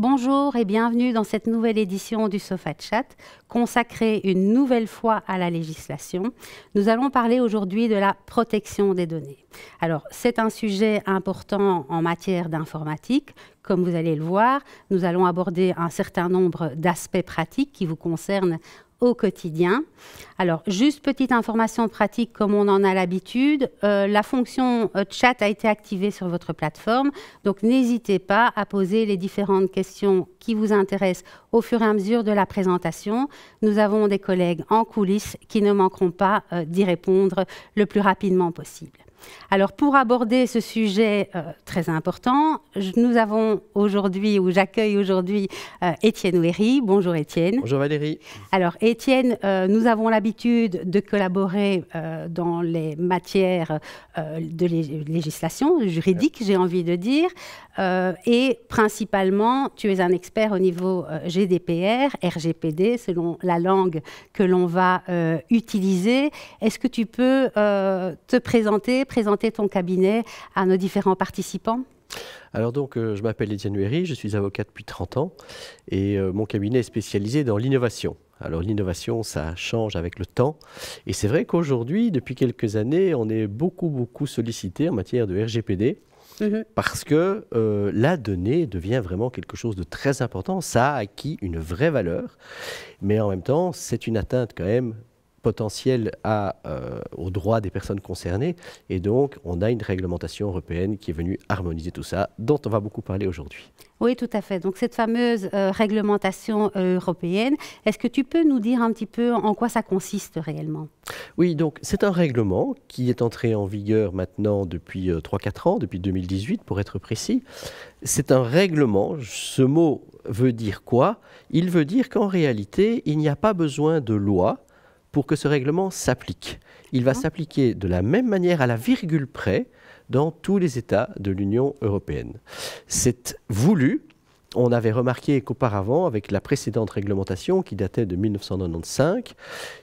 Bonjour et bienvenue dans cette nouvelle édition du Sofa Chat consacrée une nouvelle fois à la législation. Nous allons parler aujourd'hui de la protection des données. Alors, c'est un sujet important en matière d'informatique. Comme vous allez le voir, nous allons aborder un certain nombre d'aspects pratiques qui vous concernent au quotidien. Alors, juste petite information pratique comme on en a l'habitude, euh, la fonction euh, chat a été activée sur votre plateforme, donc n'hésitez pas à poser les différentes questions qui vous intéressent au fur et à mesure de la présentation. Nous avons des collègues en coulisses qui ne manqueront pas euh, d'y répondre le plus rapidement possible. Alors pour aborder ce sujet euh, très important, nous avons aujourd'hui, ou j'accueille aujourd'hui euh, Étienne Ouéry. Bonjour Étienne. Bonjour Valérie. Alors Étienne, euh, nous avons l'habitude de collaborer dans les matières de législation juridique, j'ai envie de dire, et principalement, tu es un expert au niveau GDPR, RGPD, selon la langue que l'on va utiliser. Est-ce que tu peux te présenter présenter ton cabinet à nos différents participants alors donc, euh, je m'appelle Étienne Huéry, je suis avocat depuis 30 ans et euh, mon cabinet est spécialisé dans l'innovation. Alors l'innovation, ça change avec le temps. Et c'est vrai qu'aujourd'hui, depuis quelques années, on est beaucoup, beaucoup sollicité en matière de RGPD. Mhm. Parce que euh, la donnée devient vraiment quelque chose de très important. Ça a acquis une vraie valeur, mais en même temps, c'est une atteinte quand même potentiel à, euh, aux droits des personnes concernées. Et donc, on a une réglementation européenne qui est venue harmoniser tout ça, dont on va beaucoup parler aujourd'hui. Oui, tout à fait. Donc, cette fameuse euh, réglementation euh, européenne, est-ce que tu peux nous dire un petit peu en quoi ça consiste réellement Oui, donc c'est un règlement qui est entré en vigueur maintenant depuis 3-4 ans, depuis 2018 pour être précis. C'est un règlement, ce mot veut dire quoi Il veut dire qu'en réalité, il n'y a pas besoin de loi pour que ce règlement s'applique. Il va s'appliquer de la même manière à la virgule près dans tous les États de l'Union européenne. C'est voulu. On avait remarqué qu'auparavant, avec la précédente réglementation qui datait de 1995,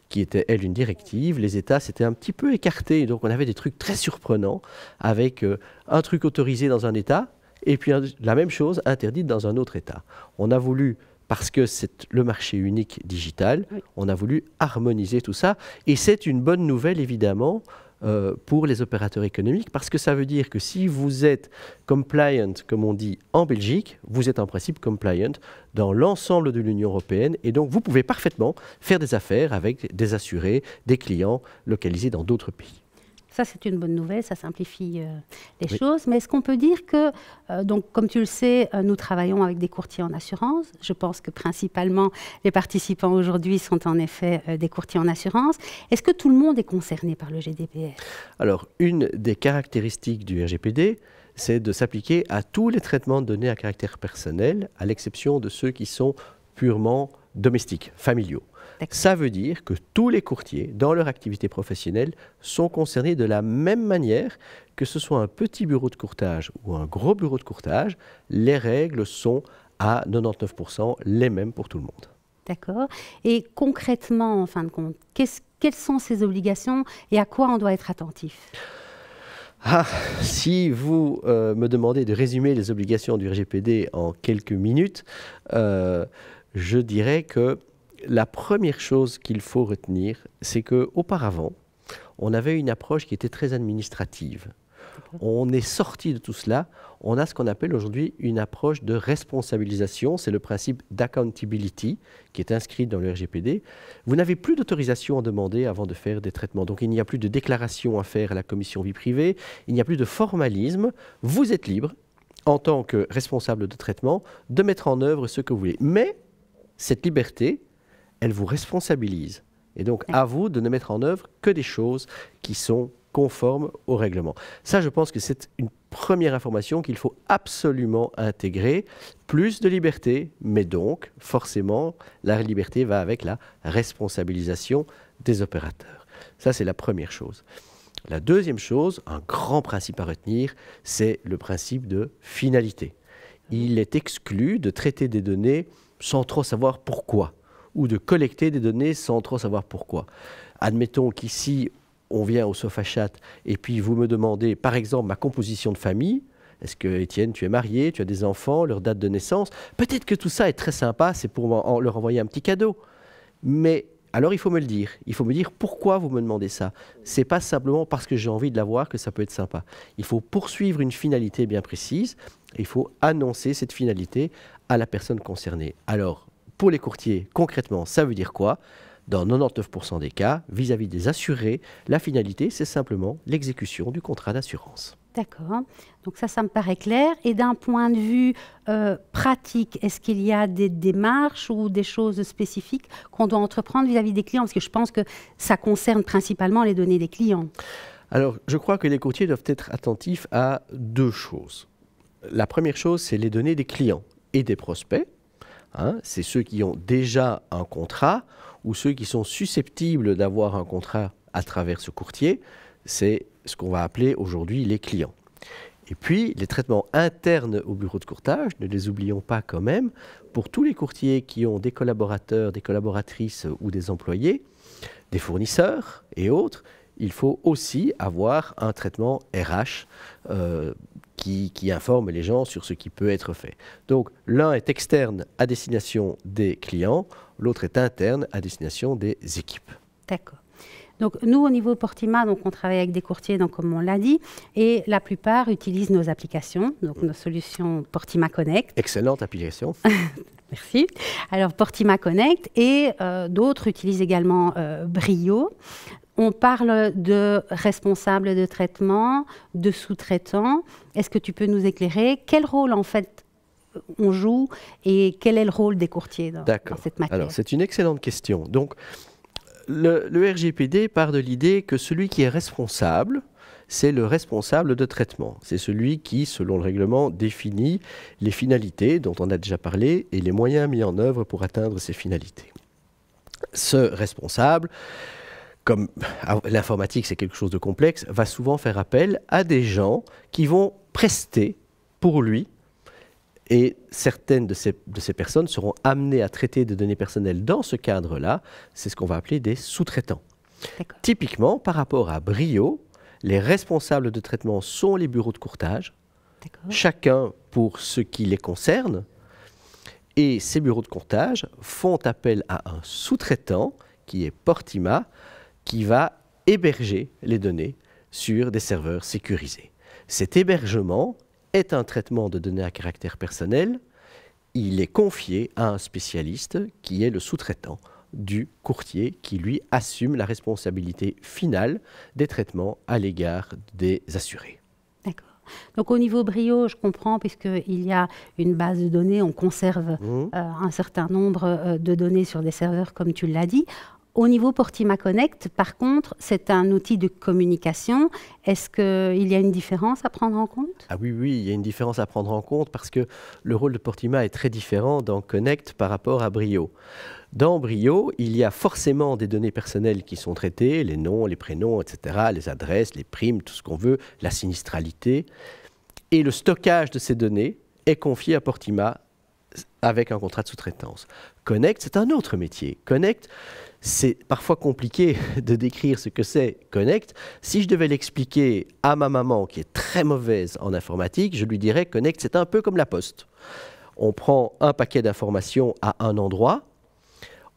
qui était elle une directive, les États s'étaient un petit peu écartés. Donc on avait des trucs très surprenants avec euh, un truc autorisé dans un État et puis la même chose interdite dans un autre État. On a voulu parce que c'est le marché unique digital. On a voulu harmoniser tout ça. Et c'est une bonne nouvelle, évidemment, euh, pour les opérateurs économiques, parce que ça veut dire que si vous êtes compliant, comme on dit en Belgique, vous êtes en principe compliant dans l'ensemble de l'Union européenne, et donc vous pouvez parfaitement faire des affaires avec des assurés, des clients localisés dans d'autres pays. Ça, c'est une bonne nouvelle, ça simplifie euh, les choses. Mais est-ce qu'on peut dire que, euh, donc, comme tu le sais, euh, nous travaillons avec des courtiers en assurance. Je pense que principalement, les participants aujourd'hui sont en effet des courtiers en assurance. Est-ce que tout le monde est concerné par le GDPR Alors, une des caractéristiques du RGPD, c'est de s'appliquer à tous les traitements de données à caractère personnel, à l'exception de ceux qui sont purement domestiques, familiaux. Ça veut dire que tous les courtiers, dans leur activité professionnelle, sont concernés de la même manière que ce soit un petit bureau de courtage ou un gros bureau de courtage. Les règles sont à 99% les mêmes pour tout le monde. D'accord. Et concrètement, en fin de compte, quelles sont ces obligations et à quoi on doit être attentif ah, si vous euh, me demandez de résumer les obligations du RGPD en quelques minutes, euh, je dirais que la première chose qu'il faut retenir, c'est que auparavant, on avait une approche qui était très administrative. On est sorti de tout cela. On a ce qu'on appelle aujourd'hui une approche de responsabilisation. C'est le principe d'accountability qui est inscrit dans le RGPD. Vous n'avez plus d'autorisation à demander avant de faire des traitements. Donc il n'y a plus de déclaration à faire à la commission vie privée. Il n'y a plus de formalisme. Vous êtes libre, en tant que responsable de traitement, de mettre en œuvre ce que vous voulez. Mais cette liberté, elle vous responsabilise. Et donc, à vous de ne mettre en œuvre que des choses qui sont conformes au règlement. Ça, je pense que c'est une première information qu'il faut absolument intégrer. Plus de liberté, mais donc, forcément, la liberté va avec la responsabilisation des opérateurs. Ça, c'est la première chose. La deuxième chose, un grand principe à retenir, c'est le principe de finalité. Il est exclu de traiter des données sans trop savoir pourquoi ou de collecter des données sans trop savoir pourquoi. Admettons qu'ici, on vient au sofa et puis vous me demandez, par exemple, ma composition de famille. Est-ce que, Étienne, tu es marié, tu as des enfants, leur date de naissance Peut-être que tout ça est très sympa, c'est pour leur envoyer un petit cadeau. Mais alors il faut me le dire. Il faut me dire pourquoi vous me demandez ça. C'est pas simplement parce que j'ai envie de l'avoir que ça peut être sympa. Il faut poursuivre une finalité bien précise. il faut annoncer cette finalité à la personne concernée. Alors, pour les courtiers, concrètement, ça veut dire quoi Dans 99% des cas, vis-à-vis des assurés, la finalité, c'est simplement l'exécution du contrat d'assurance. D'accord. Donc ça, ça me paraît clair. Et d'un point de vue euh, pratique, est-ce qu'il y a des démarches ou des choses spécifiques qu'on doit entreprendre vis à -vis des clients Parce que je pense que ça concerne principalement les données des clients. Alors, je crois que les courtiers doivent être attentifs à deux choses. La première chose, c'est les données des clients et des prospects. Hein, c'est ceux qui ont déjà un contrat ou ceux qui sont susceptibles d'avoir un contrat à travers ce courtier. C'est ce qu'on va appeler aujourd'hui les clients. Et puis, les traitements internes au bureau de courtage, ne les oublions pas quand même, pour tous les courtiers qui ont des collaborateurs, des collaboratrices ou des employés, des fournisseurs et autres, il faut aussi avoir un traitement RH euh, qui, qui, informe les gens sur ce qui peut être fait. Donc l'un est externe à destination des clients, l'autre est interne à destination des équipes. D'accord. Donc nous, au niveau Portima, donc, on travaille avec des courtiers, donc, comme on l'a dit, et la plupart utilisent nos applications, donc nos solutions Portima Connect. Excellente application. Merci. Alors Portima Connect et euh, d'autres utilisent également euh, Brio on parle de responsable de traitement, de sous traitant Est-ce que tu peux nous éclairer quel rôle en fait on joue et quel est le rôle des courtiers dans, cette matière Alors c'est une excellente question. Donc le RGPD part de l'idée que celui qui est responsable, c'est le responsable de traitement. C'est celui qui, selon le règlement, définit les finalités dont on a déjà parlé et les moyens mis en œuvre pour atteindre ces finalités. Ce responsable comme ah, l'informatique c'est quelque chose de complexe, va souvent faire appel à des gens qui vont prester pour lui. Et certaines de ces, personnes seront amenées à traiter des données personnelles dans ce cadre-là. C'est ce qu'on va appeler des sous-traitants. Typiquement, par rapport à Brio, les responsables de traitement sont les bureaux de courtage, chacun pour ce qui les concerne. Et ces bureaux de courtage font appel à un sous-traitant qui est Portima qui va héberger les données sur des serveurs sécurisés. Cet hébergement est un traitement de données à caractère personnel. Il est confié à un spécialiste qui est le sous-traitant du courtier qui lui assume la responsabilité finale des traitements à l'égard des assurés. D'accord. Donc au niveau brio, je comprends, puisqu'il y a une base de données, on conserve mmh. euh, un certain nombre euh, de données sur des serveurs, comme tu l'as dit. Au niveau Portima Connect, par contre, c'est un outil de communication. Est-ce qu'il y a une différence à prendre en compte Ah oui, oui, il y a une différence à prendre en compte parce que le rôle de Portima est très différent dans Connect par rapport à Brio. Dans Brio, il y a forcément des données personnelles qui sont traitées, les noms, les prénoms, etc., les adresses, les primes, tout ce qu'on veut, la sinistralité. Et le stockage de ces données est confié à Portima avec un contrat de sous-traitance. Connect, c'est un autre métier. Connect, c'est parfois compliqué de décrire ce que c'est Connect. Si je devais l'expliquer à ma maman, qui est très mauvaise en informatique, je lui dirais Connect, c'est un peu comme la poste. On prend un paquet d'informations à un endroit,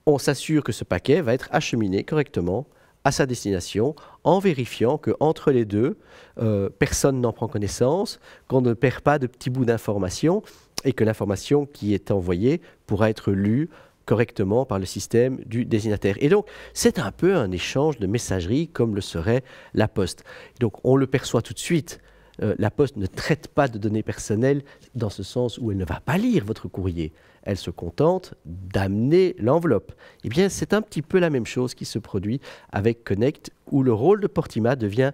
on s'assure que ce paquet va être acheminé correctement à sa destination en vérifiant qu'entre les deux, euh, personne n'en prend connaissance, qu'on ne perd pas de petits bouts d'informations et que l'information qui est envoyée pourra être lue correctement par le système du désignataire. Et donc, c'est un peu un échange de messagerie comme le serait la poste. Donc, on le perçoit tout de suite. Euh, la poste ne traite pas de données personnelles dans ce sens où elle ne va pas lire votre courrier. Elle se contente d'amener l'enveloppe. Eh bien, c'est un petit peu la même chose qui se produit avec Connect, où le rôle de Portima devient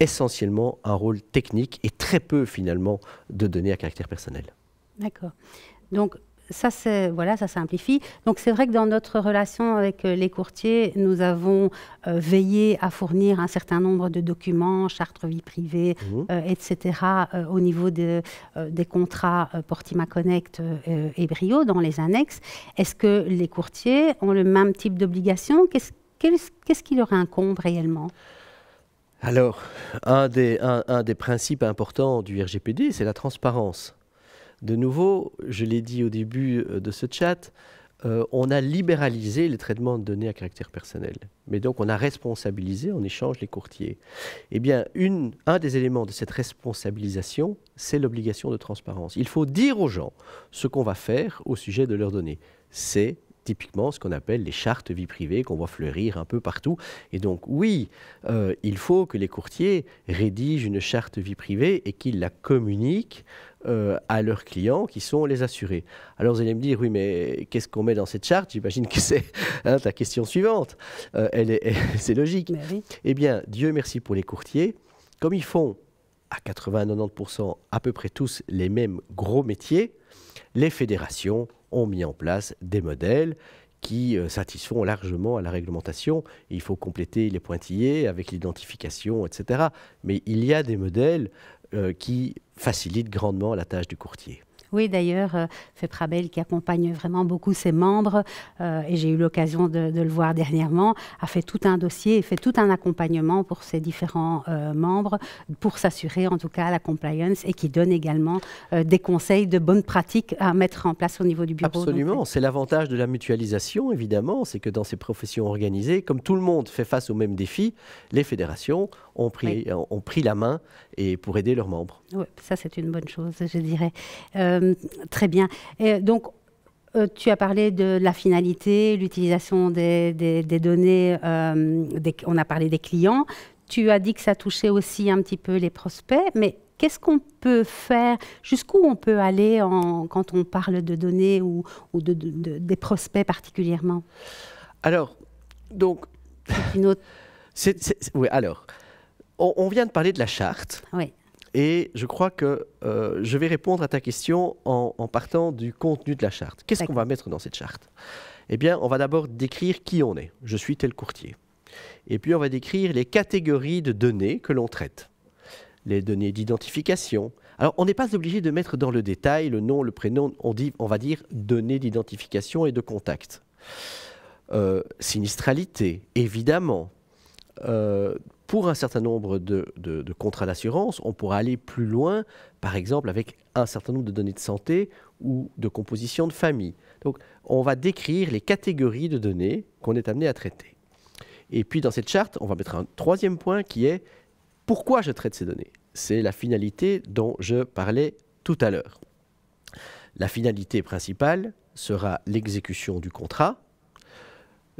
essentiellement un rôle technique et très peu finalement de données à caractère personnel. D'accord. Donc, ça, voilà, ça simplifie. Donc c'est vrai que dans notre relation avec euh, les courtiers, nous avons euh, veillé à fournir un certain nombre de documents, chartes vie privée, mmh euh, etc. au niveau des contrats Portima Connect et Brio dans les annexes. Est-ce que les courtiers ont le même type d'obligation Qu'est-ce qui leur incombe réellement alors, un des principes importants du RGPD, c'est la transparence. De nouveau, je l'ai dit au début euh, de ce chat, euh, on a libéralisé les traitements de données à caractère personnel. Mais donc, on a responsabilisé en échange les courtiers. Eh bien, un des éléments de cette responsabilisation, c'est l'obligation de transparence. Il faut dire aux gens ce qu'on va faire au sujet de leurs données. C'est typiquement ce qu'on appelle les chartes vie privée qu'on voit fleurir un peu partout. Et donc oui, euh, il faut que les courtiers rédigent une charte vie privée et qu'ils la communiquent euh, à leurs clients qui sont les assurés. Alors vous allez me dire, oui, mais qu'est-ce qu'on met dans cette charte J'imagine que c'est hein, ta question suivante. Euh, elle est, c'est logique. Eh bien, Dieu merci pour les courtiers. Comme ils font à 80-90% à peu près tous les mêmes gros métiers, les fédérations ont mis en place des modèles qui euh, satisfont largement à la réglementation. Il faut compléter les pointillés avec l'identification, etc. Mais il y a des modèles euh, qui facilite grandement la tâche du courtier. Oui, d'ailleurs, euh, Feprabel qui accompagne vraiment beaucoup ses membres, euh, et j'ai eu l'occasion de, le voir dernièrement, a fait tout un dossier et fait tout un accompagnement pour ses différents euh, membres pour s'assurer en tout cas la compliance et qui donne également des conseils de bonnes pratiques à mettre en place au niveau du bureau. Absolument, c'est l'avantage de la mutualisation évidemment, c'est que dans ces professions organisées, comme tout le monde fait face aux mêmes défis, les fédérations ont pris, ont pris la main et pour aider leurs membres. Oui, ça c'est une bonne chose, je dirais. Euh, très bien. Et donc, euh, tu as parlé de la finalité, l'utilisation des, données, euh, on a parlé des clients. Tu as dit que ça touchait aussi un petit peu les prospects, mais qu'est-ce qu'on peut faire Jusqu'où on peut aller quand on parle de données ou, de, des prospects particulièrement Alors, donc. une autre. alors, on, vient de parler de la charte. Oui. Et je crois que euh, je vais répondre à ta question en, partant du contenu de la charte. Qu'est-ce qu'on va mettre dans cette charte Eh bien, on va d'abord décrire qui on est. Je suis tel courtier. Et puis, on va décrire les catégories de données que l'on traite. Les données d'identification. Alors, on n'est pas obligé de mettre dans le détail le nom, le prénom. On, dit, on va dire données d'identification et de contact. Euh, sinistralité, évidemment. Euh, pour un certain nombre de contrats d'assurance, on pourra aller plus loin, par exemple avec un certain nombre de données de santé ou de composition de famille. Donc on va décrire les catégories de données qu'on est amené à traiter. Et puis dans cette charte, on va mettre un troisième point qui est pourquoi je traite ces données. C'est la finalité dont je parlais tout à l'heure. La finalité principale sera l'exécution du contrat,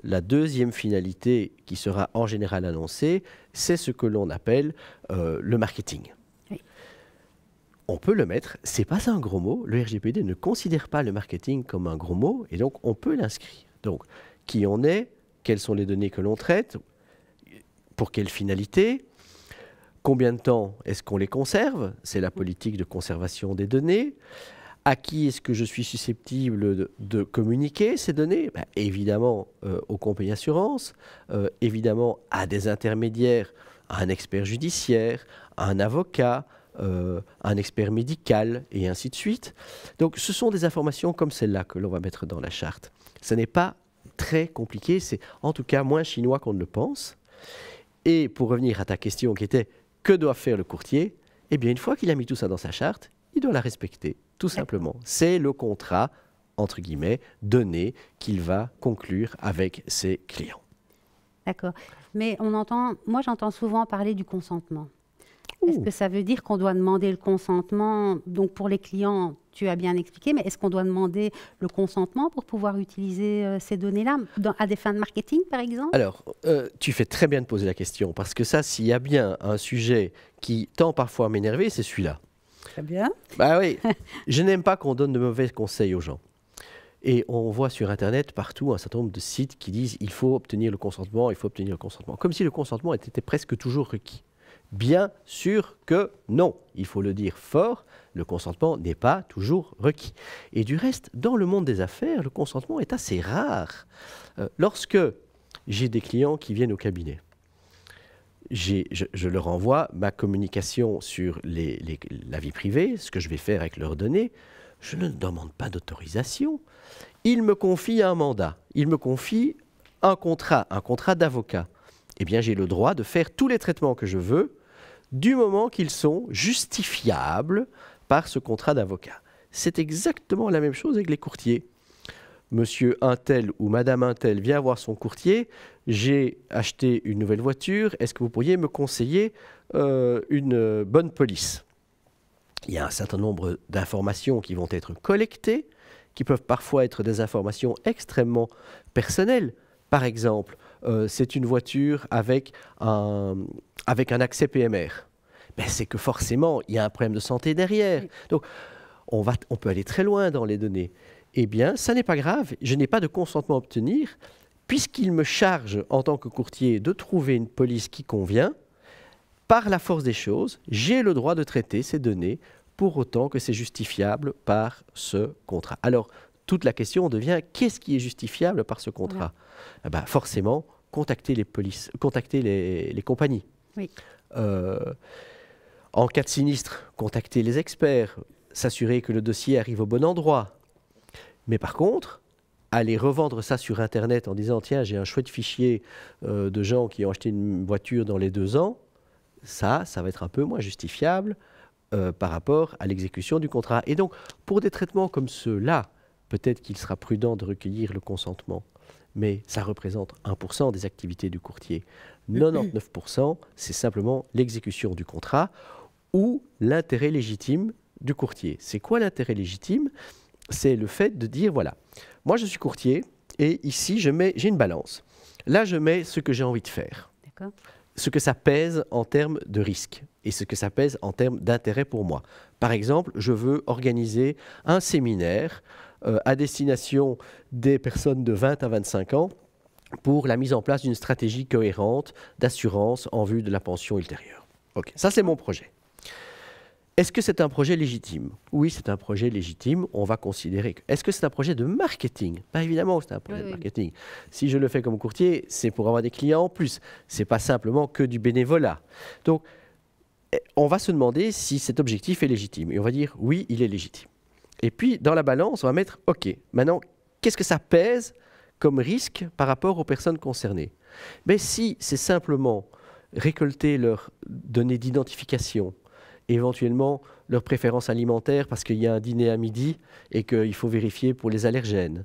la deuxième finalité qui sera en général annoncée, c'est ce que l'on appelle euh, le marketing. On peut le mettre, c'est pas un gros mot. Le RGPD ne considère pas le marketing comme un gros mot et donc on peut l'inscrire. Donc, qui on est, quelles sont les données que l'on traite, pour quelle finalité, combien de temps est-ce qu'on les conserve, c'est la politique de conservation des données à qui est-ce que je suis susceptible de, communiquer ces données ben, Évidemment euh, aux compagnies d'assurance, euh, évidemment à des intermédiaires, à un expert judiciaire, à un avocat, à euh, un expert médical, et ainsi de suite. Donc ce sont des informations comme celles là que l'on va mettre dans la charte. Ce n'est pas très compliqué, c'est en tout cas moins chinois qu'on ne le pense. Et pour revenir à ta question qui était que doit faire le courtier Eh bien une fois qu'il a mis tout ça dans sa charte, il doit la respecter, tout simplement. C'est le contrat, entre guillemets, donné qu'il va conclure avec ses clients. D'accord. Mais on entend, moi j'entends souvent parler du consentement. Est-ce que ça veut dire qu'on doit demander le consentement Donc pour les clients, tu as bien expliqué, mais est-ce qu'on doit demander le consentement pour pouvoir utiliser euh, ces données-là à des fins de marketing, par exemple Alors, euh, tu fais très bien de poser la question, parce que ça, s'il y a bien un sujet qui tend parfois à m'énerver, c'est celui-là. Très bien. Bah oui. je n'aime pas qu'on donne de mauvais conseils aux gens. Et on voit sur Internet partout un certain nombre de sites qui disent il faut obtenir le consentement, il faut obtenir le consentement. Comme si le consentement était presque toujours requis. Bien sûr que non, il faut le dire fort, le consentement n'est pas toujours requis. Et du reste, dans le monde des affaires, le consentement est assez rare. Euh, lorsque j'ai des clients qui viennent au cabinet, je, leur envoie ma communication sur la vie privée, ce que je vais faire avec leurs données. Je ne demande pas d'autorisation. Ils me confient un mandat, ils me confient un contrat, un contrat d'avocat. Eh bien, j'ai le droit de faire tous les traitements que je veux du moment qu'ils sont justifiables par ce contrat d'avocat. C'est exactement la même chose avec les courtiers monsieur un tel ou madame un tel vient voir son courtier, j'ai acheté une nouvelle voiture, est-ce que vous pourriez me conseiller euh, une euh, bonne police Il y a un certain nombre d'informations qui vont être collectées, qui peuvent parfois être des informations extrêmement personnelles. Par exemple, euh, c'est une voiture avec un, avec un accès PMR. Mais c'est que forcément, il y a un problème de santé derrière. Donc, on, va, on peut aller très loin dans les données eh bien, ça n'est pas grave, je n'ai pas de consentement à obtenir, puisqu'il me charge en tant que courtier de trouver une police qui convient, par la force des choses, j'ai le droit de traiter ces données pour autant que c'est justifiable par ce contrat. Alors, toute la question devient qu'est-ce qui est justifiable par ce contrat eh ben, Forcément, contacter les polices, contacter les, compagnies. Euh, en cas de sinistre, contacter les experts, s'assurer que le dossier arrive au bon endroit. Mais par contre, aller revendre ça sur Internet en disant tiens, j'ai un chouette fichier euh, de gens qui ont acheté une voiture dans les deux ans, ça, ça va être un peu moins justifiable euh, par rapport à l'exécution du contrat. Et donc, pour des traitements comme ceux-là, peut-être qu'il sera prudent de recueillir le consentement. Mais ça représente 1% des activités du courtier. 99%, c'est simplement l'exécution du contrat ou l'intérêt légitime du courtier. C'est quoi l'intérêt légitime c'est le fait de dire, voilà, moi je suis courtier et ici je mets, j'ai une balance. Là, je mets ce que j'ai envie de faire, ce que ça pèse en termes de risque et ce que ça pèse en termes d'intérêt pour moi. Par exemple, je veux organiser un séminaire euh, à destination des personnes de 20 à 25 ans pour la mise en place d'une stratégie cohérente d'assurance en vue de la pension ultérieure. Ok, ça c'est mon projet. Est-ce que c'est un projet légitime Oui, c'est un projet légitime. On va considérer. Est-ce que c'est un projet de marketing Pas évidemment, c'est un projet de marketing. Si je le fais comme courtier, c'est pour avoir des clients en plus. C'est pas simplement que du bénévolat. Donc, eh, on va se demander si cet objectif est légitime. Et on va dire oui, il est légitime. Et puis, dans la balance, on va mettre OK. Maintenant, qu'est-ce que ça pèse comme risque par rapport aux personnes concernées Mais si c'est simplement récolter leurs données d'identification, éventuellement leurs préférences alimentaires parce qu'il y a un dîner à midi et qu'il faut vérifier pour les allergènes.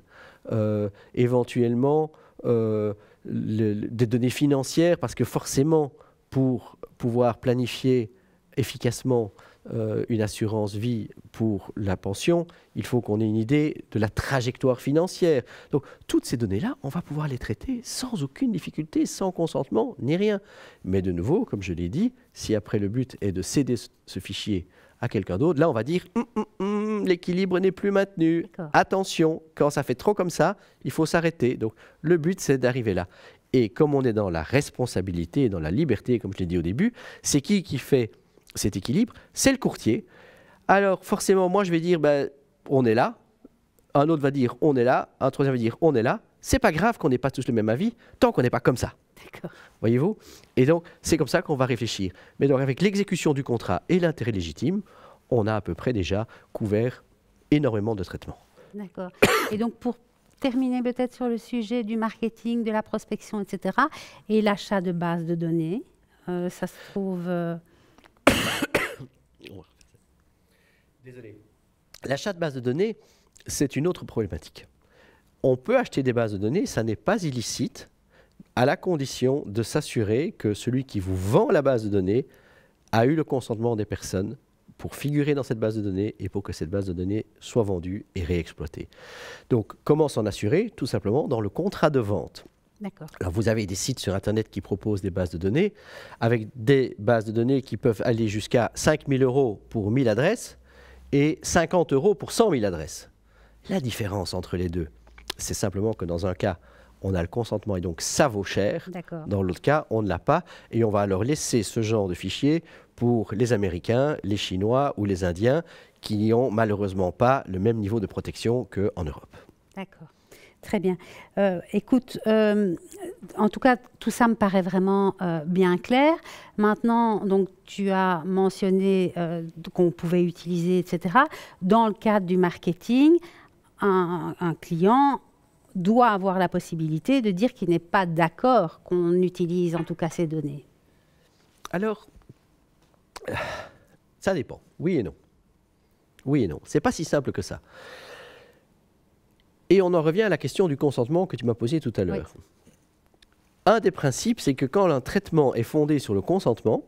Euh, éventuellement, euh, des données financières parce que forcément, pour pouvoir planifier efficacement euh, une assurance vie pour la pension, il faut qu'on ait une idée de la trajectoire financière. Donc toutes ces données-là, on va pouvoir les traiter sans aucune difficulté, sans consentement, ni rien. Mais de nouveau, comme je l'ai dit, si après le but est de céder ce fichier à quelqu'un d'autre, là on va dire hum, hum, hum, l'équilibre n'est plus maintenu. Attention, quand ça fait trop comme ça, il faut s'arrêter. Donc le but c'est d'arriver là. Et comme on est dans la responsabilité et dans la liberté, comme je l'ai dit au début, c'est qui qui fait cet équilibre C'est le courtier. Alors forcément, moi je vais dire, ben, on est là. Un autre va dire, on est là. Un troisième va dire, on est là. C'est pas grave qu'on n'ait pas tous le même avis, tant qu'on n'est pas comme ça. D'accord. Voyez-vous Et donc, c'est comme ça qu'on va réfléchir. Mais donc, avec l'exécution du contrat et l'intérêt légitime, on a à peu près déjà couvert énormément de traitements. D'accord. Et donc, pour terminer peut-être sur le sujet du marketing, de la prospection, etc., et l'achat de bases de données, euh, ça se trouve... Euh, L'achat de bases de données, c'est une autre problématique. On peut acheter des bases de données, ça n'est pas illicite, à la condition de s'assurer que celui qui vous vend la base de données a eu le consentement des personnes pour figurer dans cette base de données et pour que cette base de données soit vendue et réexploitée. Donc, comment s'en assurer Tout simplement dans le contrat de vente. Alors, vous avez des sites sur Internet qui proposent des bases de données, avec des bases de données qui peuvent aller jusqu'à 5000 euros pour 1000 adresses et 50 euros pour 100 000 adresses. La différence entre les deux, c'est simplement que dans un cas, on a le consentement et donc ça vaut cher. Dans l'autre cas, on ne l'a pas et on va alors laisser ce genre de fichier pour les Américains, les Chinois ou les Indiens qui n'ont malheureusement pas le même niveau de protection qu'en Europe. D'accord. Très bien. Euh, écoute, euh, en tout cas, tout ça me paraît vraiment euh, bien clair. Maintenant, donc, tu as mentionné qu'on pouvait utiliser, etc. Dans le cadre du marketing, un, client doit avoir la possibilité de dire qu'il n'est pas d'accord qu'on utilise en tout cas ces données. Alors, ça dépend. Oui et non. Oui et non. C'est pas si simple que ça. Et on en revient à la question du consentement que tu m'as posé tout à l'heure. Un des principes, c'est que quand un traitement est fondé sur le consentement,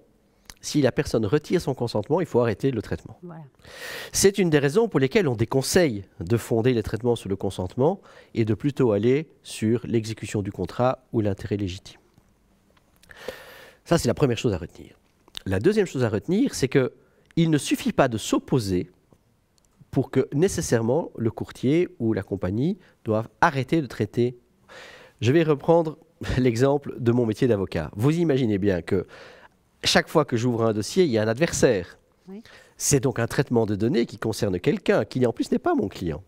si la personne retire son consentement, il faut arrêter le traitement. C'est une des raisons pour lesquelles on déconseille de fonder les traitements sur le consentement et de plutôt aller sur l'exécution du contrat ou l'intérêt légitime. Ça, c'est la première chose à retenir. La deuxième chose à retenir, c'est que il ne suffit pas de s'opposer pour que nécessairement le courtier ou la compagnie doivent arrêter de traiter. Je vais reprendre l'exemple de mon métier d'avocat. Vous imaginez bien que chaque fois que j'ouvre un dossier, il y a un adversaire. C'est donc un traitement de données qui concerne quelqu'un qui en plus n'est pas mon client.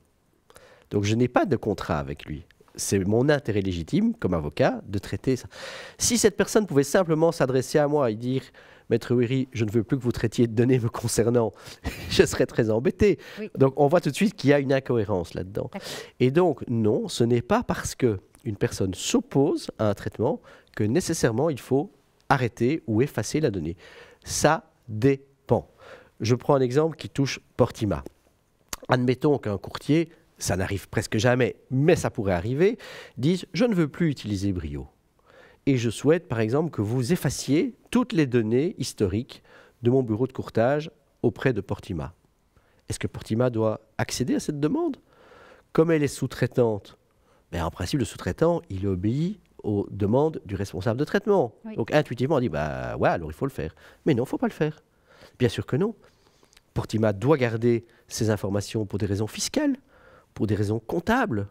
Donc je n'ai pas de contrat avec lui c'est mon intérêt légitime, comme avocat, de traiter ça. Si cette personne pouvait simplement s'adresser à moi et dire Maître Ouiri, je ne veux plus que vous traitiez de données me concernant, je serais très embêté. Donc on voit tout de suite qu'il y a une incohérence là-dedans. Et donc, non, ce n'est pas parce qu'une personne s'oppose à un traitement que nécessairement il faut arrêter ou effacer la donnée. Ça dépend. Je prends un exemple qui touche Portima. Admettons qu'un courtier ça n'arrive presque jamais, mais ça pourrait arriver, disent je ne veux plus utiliser Brio. Et je souhaite par exemple que vous effaciez toutes les données historiques de mon bureau de courtage auprès de Portima. Est-ce que Portima doit accéder à cette demande Comme elle est sous-traitante, mais ben, en principe le sous-traitant, il obéit aux demandes du responsable de traitement. Donc intuitivement, on dit bah ouais, alors il faut le faire. Mais non, il ne faut pas le faire. Bien sûr que non. Portima doit garder ces informations pour des raisons fiscales pour des raisons comptables.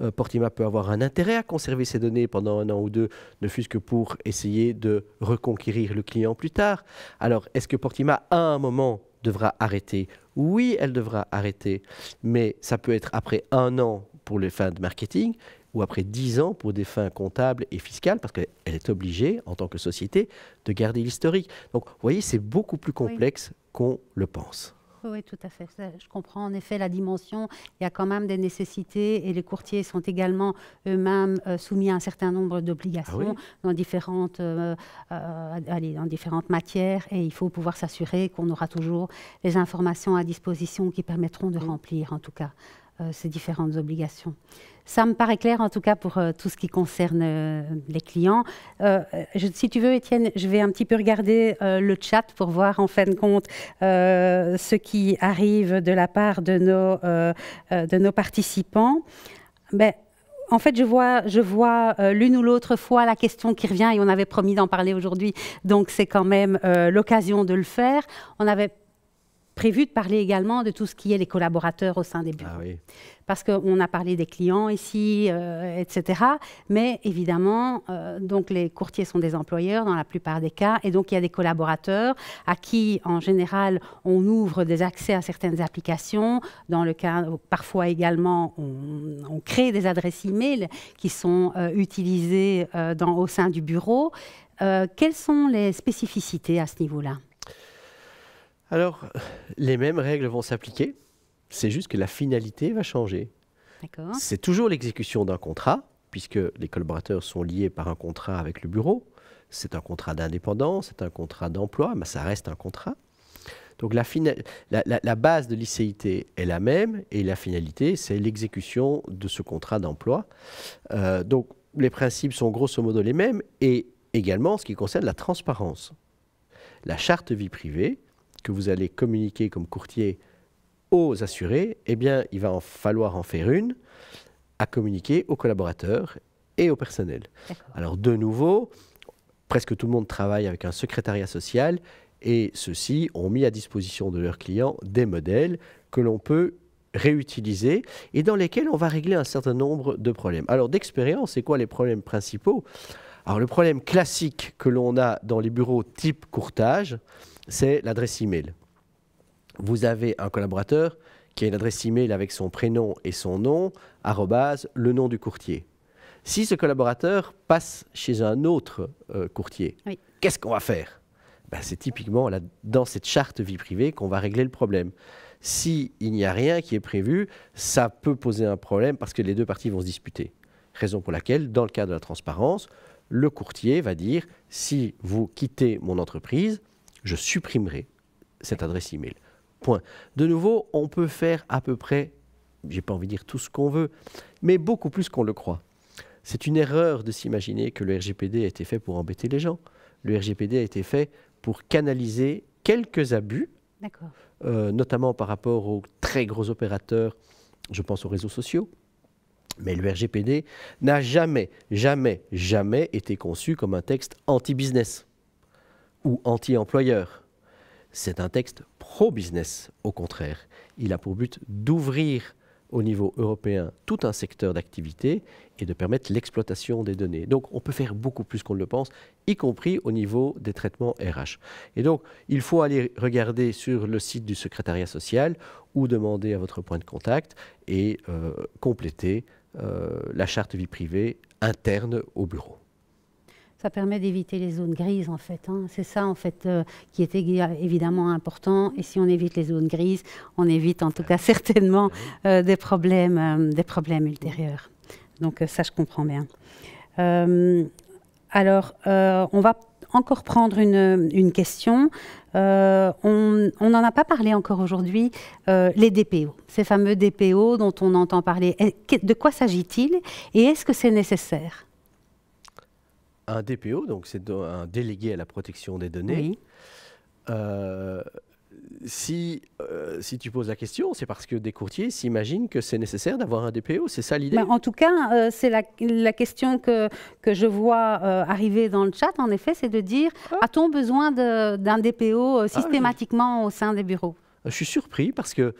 Euh, Portima peut avoir un intérêt à conserver ces données pendant un an ou deux, ne fût-ce que pour essayer de reconquérir le client plus tard. Alors, est-ce que Portima, à un moment, devra arrêter Oui, elle devra arrêter, mais ça peut être après un an pour les fins de marketing ou après dix ans pour des fins comptables et fiscales, parce qu'elle est obligée, en tant que société, de garder l'historique. Donc, vous voyez, c'est beaucoup plus complexe qu'on le pense. Oui, tout à fait. Je comprends en effet la dimension. Il y a quand même des nécessités et les courtiers sont également eux-mêmes euh, soumis à un certain nombre d'obligations ah dans, différentes, euh, euh, dans différentes matières et il faut pouvoir s'assurer qu'on aura toujours les informations à disposition qui permettront de remplir en tout cas ces différentes obligations. Ça me paraît clair en tout cas pour euh, tout ce qui concerne euh, les clients. Euh, si tu veux, Étienne, je vais un petit peu regarder le chat pour voir en fin de compte ce qui arrive de la part de nos, de nos participants. Ben, en fait, je vois, je vois l'une ou l'autre fois la question qui revient et on avait promis d'en parler aujourd'hui. Donc, c'est quand même l'occasion de le faire. On avait prévu de parler également de tout ce qui est les collaborateurs au sein des bureaux. Ah Parce qu'on a parlé des clients ici, euh, etc. Mais évidemment, euh, donc les courtiers sont des employeurs dans la plupart des cas. Et donc, il y a des collaborateurs à qui, en général, on ouvre des accès à certaines applications. Dans le cas, parfois également, on, crée des adresses e-mail qui sont euh, utilisées dans, au sein du bureau. quelles sont les spécificités à ce niveau-là alors, les mêmes règles vont s'appliquer, c'est juste que la finalité va changer. C'est toujours l'exécution d'un contrat, puisque les collaborateurs sont liés par un contrat avec le bureau. C'est un contrat d'indépendance, c'est un contrat d'emploi, mais ça reste un contrat. Donc la, base de l'ICIT est la même et la finalité, c'est l'exécution de ce contrat d'emploi. Euh, donc les principes sont grosso modo les mêmes et également en ce qui concerne la transparence. La charte vie privée que vous allez communiquer comme courtier aux assurés, eh bien, il va en falloir en faire une à communiquer aux collaborateurs et au personnel. Alors, de nouveau, presque tout le monde travaille avec un secrétariat social et ceux-ci ont mis à disposition de leurs clients des modèles que l'on peut réutiliser et dans lesquels on va régler un certain nombre de problèmes. Alors d'expérience, c'est quoi les problèmes principaux Alors le problème classique que l'on a dans les bureaux type courtage, c'est l'adresse email. Vous avez un collaborateur qui a une adresse email avec son prénom et son nom, arrobase, le nom du courtier. Si ce collaborateur passe chez un autre euh, courtier, qu'est-ce qu'on va faire ben, C'est typiquement dans cette charte vie privée qu'on va régler le problème. S'il n'y a rien qui est prévu, ça peut poser un problème parce que les deux parties vont se disputer. Raison pour laquelle, dans le cas de la transparence, le courtier va dire si vous quittez mon entreprise, je supprimerai cette adresse email. Point. De nouveau, on peut faire à peu près, j'ai pas envie de dire tout ce qu'on veut, mais beaucoup plus qu'on le croit. C'est une erreur de s'imaginer que le RGPD a été fait pour embêter les gens. Le RGPD a été fait pour canaliser quelques abus, euh, notamment par rapport aux très gros opérateurs, je pense aux réseaux sociaux. Mais le RGPD n'a jamais, jamais, jamais été conçu comme un texte anti-business ou anti-employeur. C'est un texte pro-business, au contraire. Il a pour but d'ouvrir au niveau européen tout un secteur d'activité et de permettre l'exploitation des données. Donc on peut faire beaucoup plus qu'on ne le pense, y compris au niveau des traitements RH. Et donc il faut aller regarder sur le site du secrétariat social ou demander à votre point de contact et euh, compléter euh, la charte vie privée interne au bureau ça permet d'éviter les zones grises en fait. Hein. C'est ça en fait euh, qui est évidemment important. Et si on évite les zones grises, on évite en tout cas certainement euh, des problèmes, euh, des problèmes ultérieurs. Donc ça, je comprends bien. alors, on va encore prendre une, question. on n'en a pas parlé encore aujourd'hui, les DPO, ces fameux DPO dont on entend parler. De quoi s'agit-il et est-ce que c'est nécessaire un DPO, donc c'est un délégué à la protection des données. Euh, si, euh, si tu poses la question, c'est parce que des courtiers s'imaginent que c'est nécessaire d'avoir un DPO. C'est ça l'idée bah, En tout cas, euh, c'est la, question que, je vois arriver dans le chat, en effet, c'est de dire ah. a-t-on besoin d'un DPO ah, systématiquement au sein des bureaux Je suis surpris parce que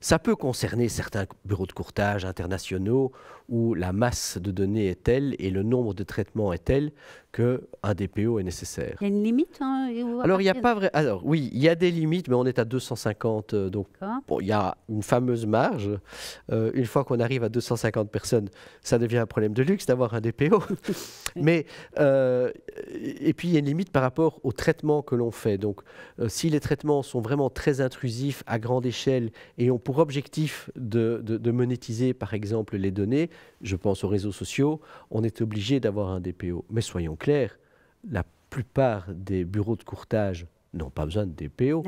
ça peut concerner certains bureaux de courtage internationaux où la masse de données est telle et le nombre de traitements est tel qu'un DPO est nécessaire. Il y a une limite hein, Alors, il n'y a pas vrai... Alors, oui, il y a des limites, mais on est à 250. Euh, donc, bon, il y a une fameuse marge. Euh, une fois qu'on arrive à 250 personnes, ça devient un problème de luxe d'avoir un DPO. mais, euh, et puis, il y a une limite par rapport aux traitements que l'on fait. Donc, si les traitements sont vraiment très intrusifs à grande échelle et ont pour objectif de, de monétiser, par exemple, les données, je pense aux réseaux sociaux, on est obligé d'avoir un DPO. Mais soyons clairs, la plupart des bureaux de courtage n'ont pas besoin de DPO.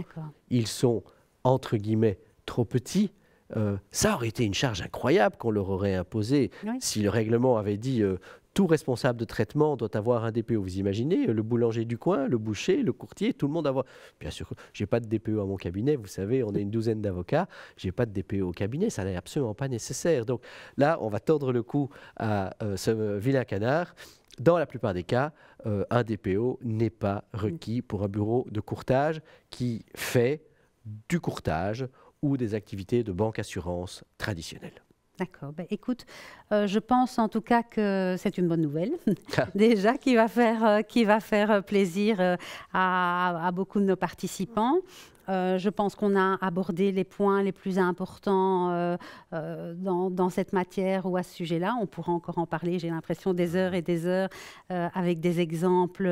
Ils sont, entre guillemets, trop petits. Euh, ça aurait été une charge incroyable qu'on leur aurait imposée si le règlement avait dit euh, tout responsable de traitement doit avoir un DPO. Vous imaginez, le boulanger du coin, le boucher, le courtier, tout le monde avoir. Bien sûr, j'ai pas de DPO à mon cabinet. Vous savez, on est une douzaine d'avocats. J'ai pas de DPO au cabinet. Ça n'est absolument pas nécessaire. Donc là, on va tordre le cou à euh, ce vilain canard. Dans la plupart des cas, euh, un DPO n'est pas requis pour un bureau de courtage qui fait du courtage ou des activités de banque assurance traditionnelles. D'accord. Ben, écoute, euh, je pense en tout cas que c'est une bonne nouvelle, déjà, qui va faire, euh, qui va faire euh, plaisir à, beaucoup de nos participants. je pense qu'on a abordé les points les plus importants dans, dans, cette matière ou à ce sujet-là. On pourra encore en parler, j'ai l'impression, des heures et des heures avec des exemples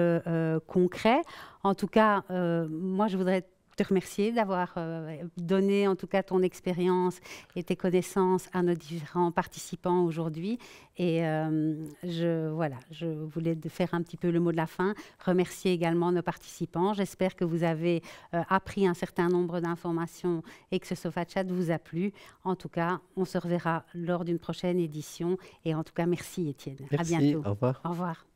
concrets. En tout cas, moi, je voudrais te remercier d'avoir euh, donné en tout cas ton expérience et tes connaissances à nos différents participants aujourd'hui. Et euh, je, voilà, je voulais faire un petit peu le mot de la fin, remercier également nos participants. J'espère que vous avez euh, appris un certain nombre d'informations et que ce sofa chat vous a plu. En tout cas, on se reverra lors d'une prochaine édition. Et en tout cas, merci Étienne. à bientôt. Au revoir.